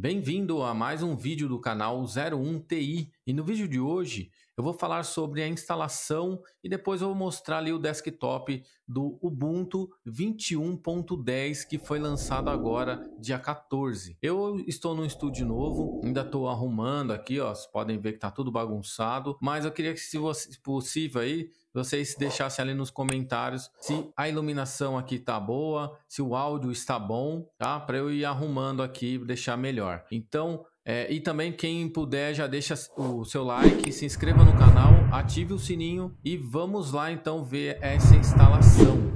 Bem-vindo a mais um vídeo do canal 01TI e no vídeo de hoje eu vou falar sobre a instalação e depois eu vou mostrar ali o desktop do Ubuntu 21.10 que foi lançado agora dia 14. Eu estou num estúdio novo, ainda estou arrumando aqui, ó, vocês podem ver que está tudo bagunçado, mas eu queria que se fosse possível aí vocês deixassem ali nos comentários se a iluminação aqui tá boa, se o áudio está bom, tá? Para eu ir arrumando aqui, deixar melhor. Então, é, e também quem puder já deixa o seu like, se inscreva no canal, ative o sininho e vamos lá então ver essa instalação.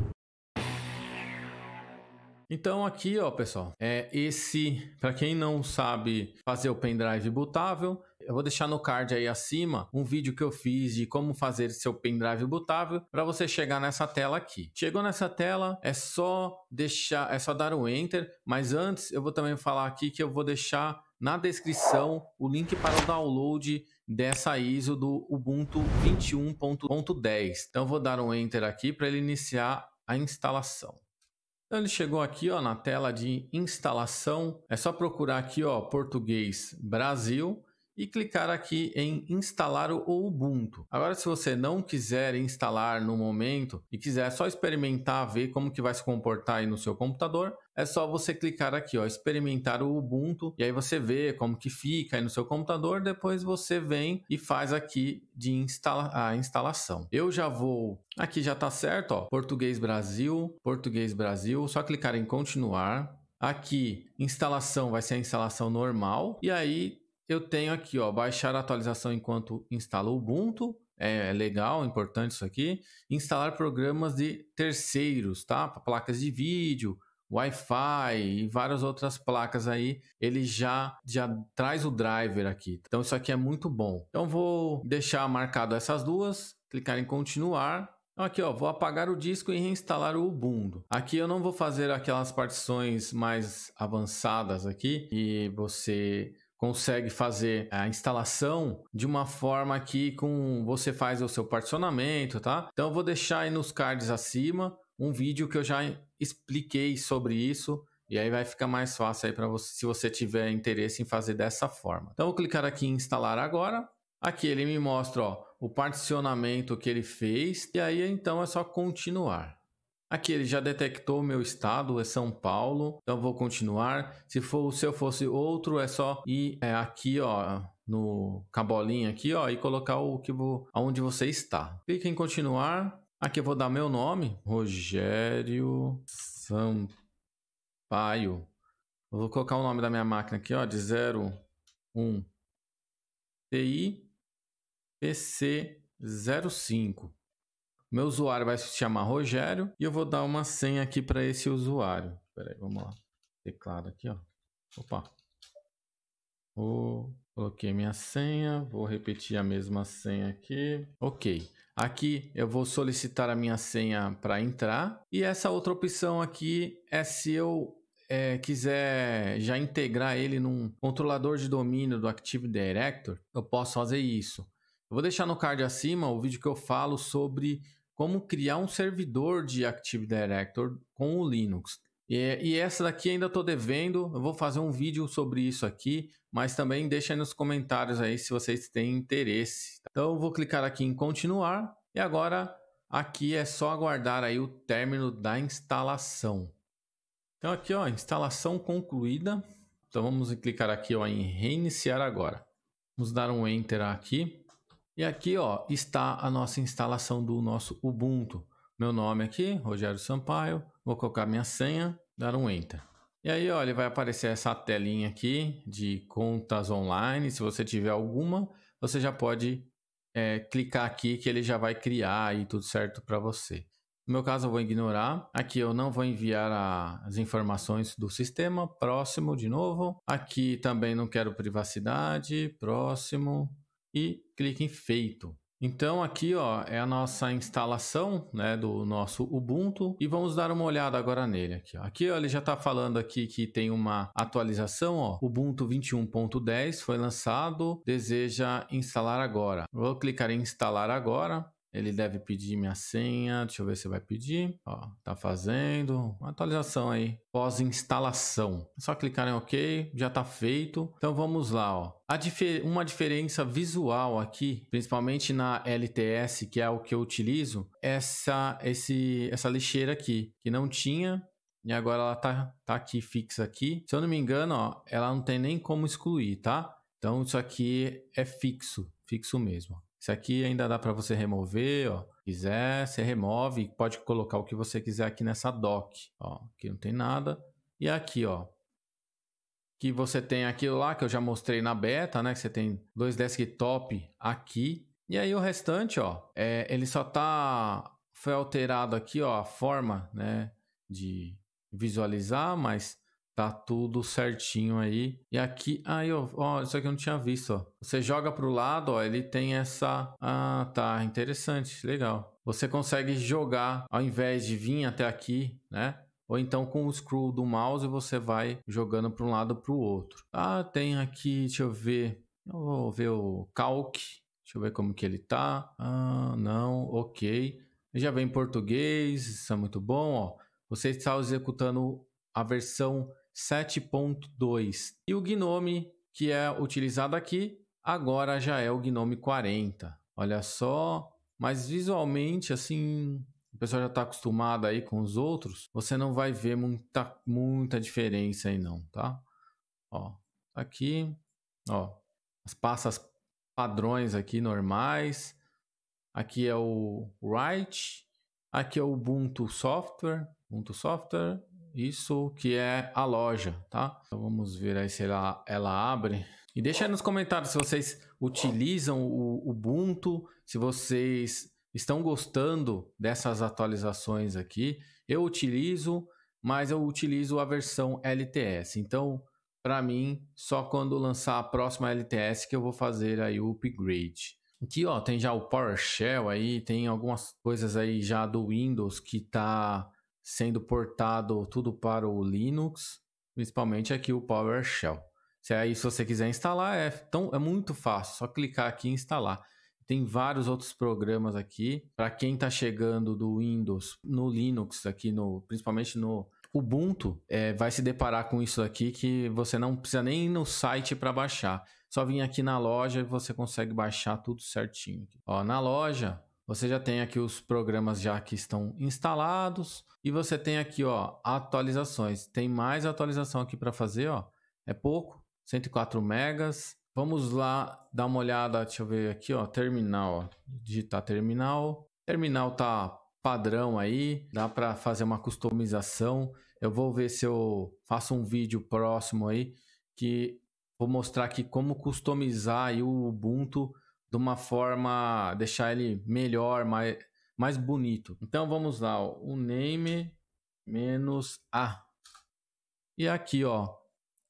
Então aqui, ó, pessoal, é esse, para quem não sabe fazer o pendrive bootável, eu vou deixar no card aí acima um vídeo que eu fiz de como fazer seu pendrive bootável para você chegar nessa tela aqui. Chegou nessa tela, é só deixar, é só dar o um enter, mas antes eu vou também falar aqui que eu vou deixar na descrição o link para o download dessa ISO do Ubuntu 21.10. Então vou dar um enter aqui para ele iniciar a instalação. Então ele chegou aqui ó, na tela de instalação, é só procurar aqui ó, português Brasil, e clicar aqui em instalar o Ubuntu. Agora, se você não quiser instalar no momento e quiser só experimentar, ver como que vai se comportar aí no seu computador, é só você clicar aqui, ó, experimentar o Ubuntu, e aí você vê como que fica aí no seu computador, depois você vem e faz aqui de instala a instalação. Eu já vou, aqui já tá certo, ó, português Brasil, português Brasil, só clicar em continuar, Aqui, instalação vai ser a instalação normal. E aí, eu tenho aqui, ó, baixar a atualização enquanto instala o Ubuntu. É legal, importante isso aqui. Instalar programas de terceiros, tá? Placas de vídeo, Wi-Fi e várias outras placas aí, ele já, já traz o driver aqui. Então isso aqui é muito bom. Então vou deixar marcado essas duas, clicar em continuar. Então, aqui ó, vou apagar o disco e reinstalar o Ubuntu. Aqui eu não vou fazer aquelas partições mais avançadas aqui e você consegue fazer a instalação de uma forma que com você faz o seu particionamento, tá? Então eu vou deixar aí nos cards acima um vídeo que eu já expliquei sobre isso e aí vai ficar mais fácil aí para você se você tiver interesse em fazer dessa forma. Então vou clicar aqui em instalar agora. Aqui ele me mostra ó, o particionamento que ele fez e aí então é só continuar. Aqui ele já detectou meu estado, é São Paulo, então vou continuar. Se, for, se eu fosse outro, é só ir é, aqui, ó, no cabolinha aqui, ó, e colocar o que vou, aonde você está. Clique em continuar. Aqui eu vou dar meu nome, Rogério Sampaio. Eu vou colocar o nome da minha máquina aqui, ó, de 01 TI PC05. Meu usuário vai se chamar Rogério e eu vou dar uma senha aqui para esse usuário. Espera aí, vamos lá. Teclado aqui, ó. Opa. Vou Coloquei minha senha, vou repetir a mesma senha aqui. Ok. Aqui eu vou solicitar a minha senha para entrar. E essa outra opção aqui é se eu é, quiser já integrar ele num controlador de domínio do Active Directory. eu posso fazer isso. Eu vou deixar no card acima o vídeo que eu falo sobre como criar um servidor de Active Directory com o Linux. E, e essa daqui ainda estou devendo, eu vou fazer um vídeo sobre isso aqui, mas também deixa nos comentários aí se vocês têm interesse. Tá? Então eu vou clicar aqui em continuar e agora aqui é só aguardar aí o término da instalação. Então aqui ó, instalação concluída. Então vamos clicar aqui ó, em reiniciar agora. Vamos dar um enter aqui e aqui ó, está a nossa instalação do nosso Ubuntu. Meu nome aqui, Rogério Sampaio, vou colocar minha senha, dar um Enter. E aí ó, ele vai aparecer essa telinha aqui de contas online, se você tiver alguma, você já pode é, clicar aqui que ele já vai criar e tudo certo para você. No meu caso, eu vou ignorar. Aqui eu não vou enviar a, as informações do sistema. Próximo, de novo. Aqui também não quero privacidade. Próximo e clique em feito. Então aqui ó, é a nossa instalação né, do nosso Ubuntu e vamos dar uma olhada agora nele aqui. Ó. Aqui ó, ele já está falando aqui que tem uma atualização, ó, Ubuntu 21.10 foi lançado, deseja instalar agora. Vou clicar em instalar agora. Ele deve pedir minha senha. Deixa eu ver se vai pedir. Ó, tá fazendo. atualização aí. Pós-instalação. É só clicar em OK. Já tá feito. Então vamos lá, ó. Difer uma diferença visual aqui, principalmente na LTS, que é o que eu utilizo, essa, esse, essa lixeira aqui, que não tinha, e agora ela tá, tá aqui fixa aqui. Se eu não me engano, ó, ela não tem nem como excluir, tá? Então isso aqui é fixo, fixo mesmo. Isso aqui ainda dá para você remover, ó. Quiser, você remove e pode colocar o que você quiser aqui nessa dock, ó. Aqui não tem nada. E aqui, ó, que você tem aquilo lá que eu já mostrei na beta, né? Que você tem dois desktop aqui. E aí o restante, ó, é, ele só tá foi alterado aqui, ó, a forma, né, de visualizar, mas Tá tudo certinho aí. E aqui, aí, ó, ó, isso aqui eu não tinha visto, ó. Você joga para o lado, ó, ele tem essa... Ah, tá, interessante, legal. Você consegue jogar, ao invés de vir até aqui, né? Ou então com o scroll do mouse você vai jogando para um lado para o outro. Ah, tem aqui, deixa eu ver. Eu vou ver o calque. Deixa eu ver como que ele tá. Ah, não, ok. Já vem em português, isso é muito bom, ó. Você está executando a versão 7.2. E o Gnome, que é utilizado aqui, agora já é o Gnome 40. Olha só, mas visualmente assim, o pessoal já está acostumado aí com os outros, você não vai ver muita, muita diferença aí não, tá? Ó, tá aqui, ó, as pastas padrões aqui normais. Aqui é o Write, aqui é o Ubuntu Software, Ubuntu Software, isso que é a loja, tá? Então vamos ver aí se ela, ela abre. E deixa aí nos comentários se vocês utilizam o Ubuntu, se vocês estão gostando dessas atualizações aqui. Eu utilizo, mas eu utilizo a versão LTS. Então, para mim, só quando lançar a próxima LTS que eu vou fazer aí o upgrade. Aqui, ó, tem já o PowerShell aí, tem algumas coisas aí já do Windows que tá sendo portado tudo para o Linux, principalmente aqui o PowerShell. Se aí se você quiser instalar, é, tão, é muito fácil, só clicar aqui e instalar. Tem vários outros programas aqui. Para quem está chegando do Windows no Linux, aqui no, principalmente no Ubuntu, é, vai se deparar com isso aqui que você não precisa nem ir no site para baixar. Só vir aqui na loja e você consegue baixar tudo certinho. Ó, na loja, você já tem aqui os programas já que estão instalados e você tem aqui, ó, atualizações. Tem mais atualização aqui para fazer, ó. É pouco, 104 megas. Vamos lá dar uma olhada, deixa eu ver aqui, ó, terminal, ó. digitar terminal. Terminal tá padrão aí, dá para fazer uma customização. Eu vou ver se eu faço um vídeo próximo aí que vou mostrar aqui como customizar aí o Ubuntu de uma forma, deixar ele melhor, mais, mais bonito. Então vamos lá, ó, o name menos a. E aqui, ó,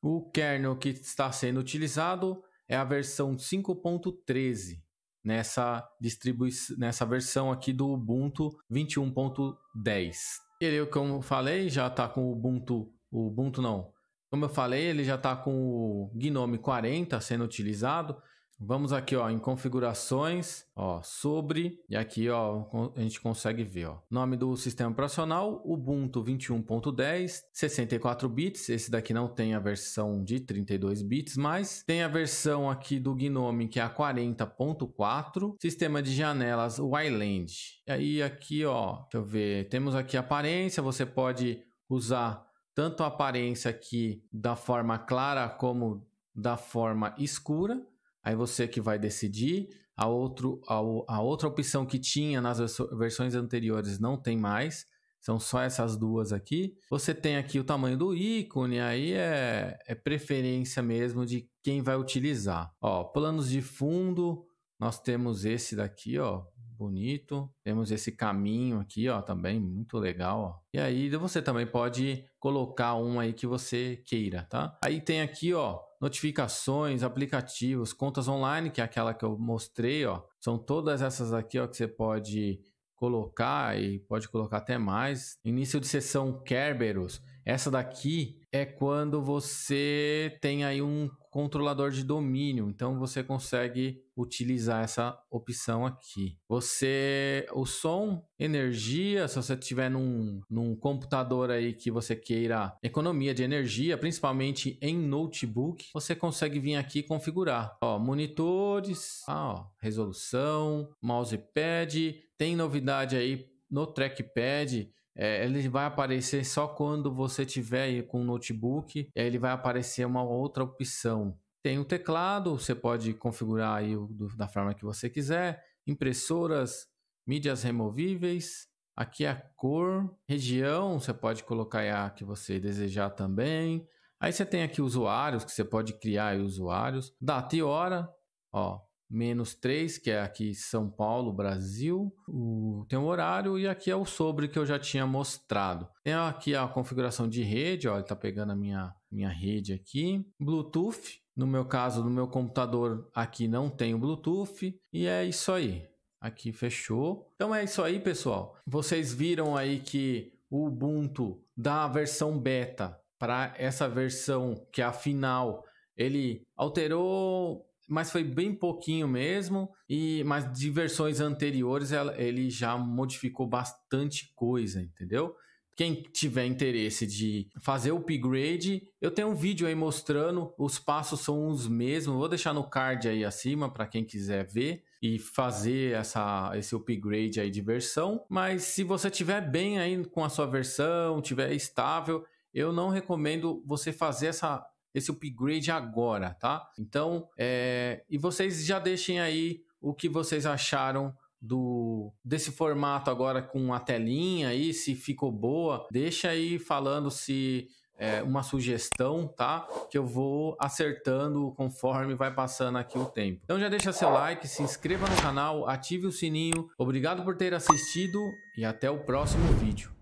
o kernel que está sendo utilizado é a versão 5.13 nessa distribuição, nessa versão aqui do Ubuntu 21.10. Ele, como eu falei, já está com o Ubuntu, o Ubuntu não. Como eu falei, ele já está com o GNOME 40 sendo utilizado. Vamos aqui, ó, em configurações, ó, sobre, e aqui, ó, a gente consegue ver, ó. Nome do sistema operacional, Ubuntu 21.10, 64 bits, esse daqui não tem a versão de 32 bits, mas tem a versão aqui do Gnome, que é a 40.4, sistema de janelas Wayland. E aí, aqui, ó, deixa eu ver, temos aqui aparência, você pode usar tanto a aparência aqui da forma clara como da forma escura aí você que vai decidir. A, outro, a, a outra opção que tinha nas versões anteriores não tem mais. São só essas duas aqui. Você tem aqui o tamanho do ícone, aí é, é preferência mesmo de quem vai utilizar. Ó, planos de fundo, nós temos esse daqui, ó, bonito. Temos esse caminho aqui, ó, também muito legal, ó. E aí você também pode colocar um aí que você queira, tá? Aí tem aqui, ó, notificações, aplicativos, contas online, que é aquela que eu mostrei, ó. São todas essas aqui, ó, que você pode colocar e pode colocar até mais. Início de sessão Kerberos essa daqui é quando você tem aí um controlador de domínio, então você consegue utilizar essa opção aqui. Você, o som, energia, se você tiver num, num computador aí que você queira economia de energia, principalmente em notebook, você consegue vir aqui e configurar. Ó, monitores, ah, ó, resolução, mousepad, tem novidade aí no trackpad é, ele vai aparecer só quando você tiver com o notebook, ele vai aparecer uma outra opção. Tem o teclado, você pode configurar aí do, da forma que você quiser, impressoras, mídias removíveis, aqui é a cor, região, você pode colocar a que você desejar também. Aí você tem aqui usuários, que você pode criar usuários, data e hora, ó, menos 3, que é aqui São Paulo, Brasil. O, tem o horário e aqui é o sobre que eu já tinha mostrado. Tem aqui a configuração de rede, ó, ele está pegando a minha, minha rede aqui. Bluetooth, no meu caso, no meu computador aqui não tem o Bluetooth. E é isso aí. Aqui fechou. Então é isso aí, pessoal. Vocês viram aí que o Ubuntu da versão beta para essa versão que é a final, ele alterou mas foi bem pouquinho mesmo. E mas de versões anteriores ela, ele já modificou bastante coisa, entendeu? Quem tiver interesse de fazer o upgrade, eu tenho um vídeo aí mostrando, os passos são os mesmos. Vou deixar no card aí acima para quem quiser ver e fazer essa, esse upgrade aí de versão. Mas se você tiver bem aí com a sua versão, tiver estável, eu não recomendo você fazer essa esse upgrade agora, tá? Então, é... e vocês já deixem aí o que vocês acharam do desse formato agora com a telinha aí, se ficou boa, deixa aí falando se é, uma sugestão, tá? Que eu vou acertando conforme vai passando aqui o tempo. Então já deixa seu like, se inscreva no canal, ative o sininho. Obrigado por ter assistido e até o próximo vídeo.